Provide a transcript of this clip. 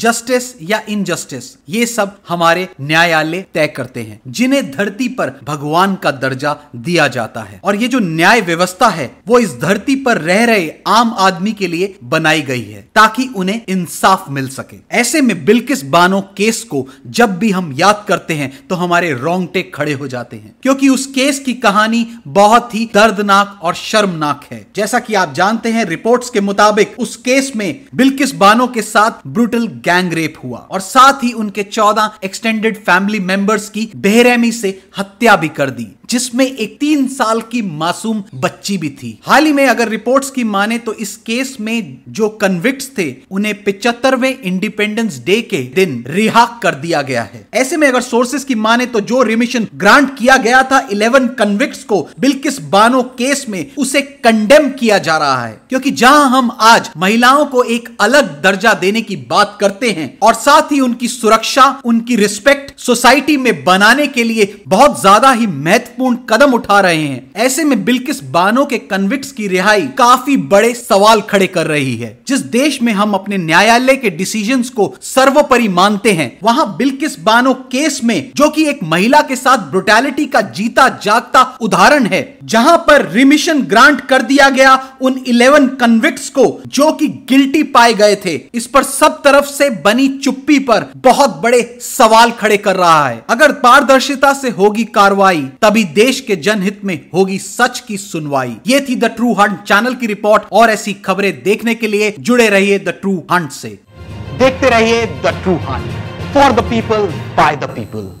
justice या injustice ये सब हमारे न्यायालय तय करते हैं जिन्हें धरती पर भगवान का दर्जा दिया जाता है और ये जो न्याय व्यवस्था है वो इस धरती पर रह रहे आम आदमी के लिए बनाई गई है ताकि उन्हें इंसाफ मिल सके ऐसे में बिल्किस बानो केस को जब भी हम याद करते हैं तो हमारे रोंगटे खड़े हो जाते हैं क्योंकि उस केस की कहानी बहुत ही दर्दनाक और शर्मनाक है जैसा कि आप जानते हैं रिपोर्ट्स के मुताबिक उस केस में बिल्किस बानो के साथ ब्रूटल गैंग रेप हुआ और साथ ही उनके चौदह एक्सटेंडेड फैमिली मेंबर्स की बेरहमी से हत्या भी कर दी जिसमें एक तीन साल की मासूम बच्ची भी थी हाल ही में अगर रिपोर्ट्स की माने तो इस केस में जो कन्विक्ट थे उन्हें पिचहत्तरवे इंडिपेंडेंस डे के दिन रिहा कर दिया गया है ऐसे में अगर सोर्सेस की माने तो जो रिमिशन ग्रांट किया गया था इलेवन कन्विक्ट को बिल्किस बानो केस में उसे कंडेम किया जा रहा है क्योंकि जहां हम आज महिलाओं को एक अलग दर्जा देने की बात करते हैं और साथ ही उनकी सुरक्षा उनकी रिस्पेक्ट सोसाइटी में बनाने के लिए बहुत ज्यादा ही महत्व महत्वपूर्ण कदम उठा रहे हैं ऐसे में बिल्किस बानो के कन्विक्स की रिहाई काफी बड़े सवाल खड़े कर रही है जिस देश में हम अपने न्यायालय के डिसीजन को सर्वोपरि मानते हैं वहाँ बिल्किस बानो केस में जो की एक महिला के साथ ब्रुटैलिटी का जीता जागता उदाहरण है जहाँ पर रिमिशन ग्रांट कर दिया गया उन इलेवन कन्विक्स को जो कि गिल्टी पाए गए थे इस पर सब तरफ से बनी चुप्पी पर बहुत बड़े सवाल खड़े कर रहा है अगर पारदर्शिता से होगी कार्रवाई तभी देश के जनहित में होगी सच की सुनवाई ये थी द ट्रू हंट चैनल की रिपोर्ट और ऐसी खबरें देखने के लिए जुड़े रहिए द ट्रू हंट से देखते रहिए The True Hunt for the people by the people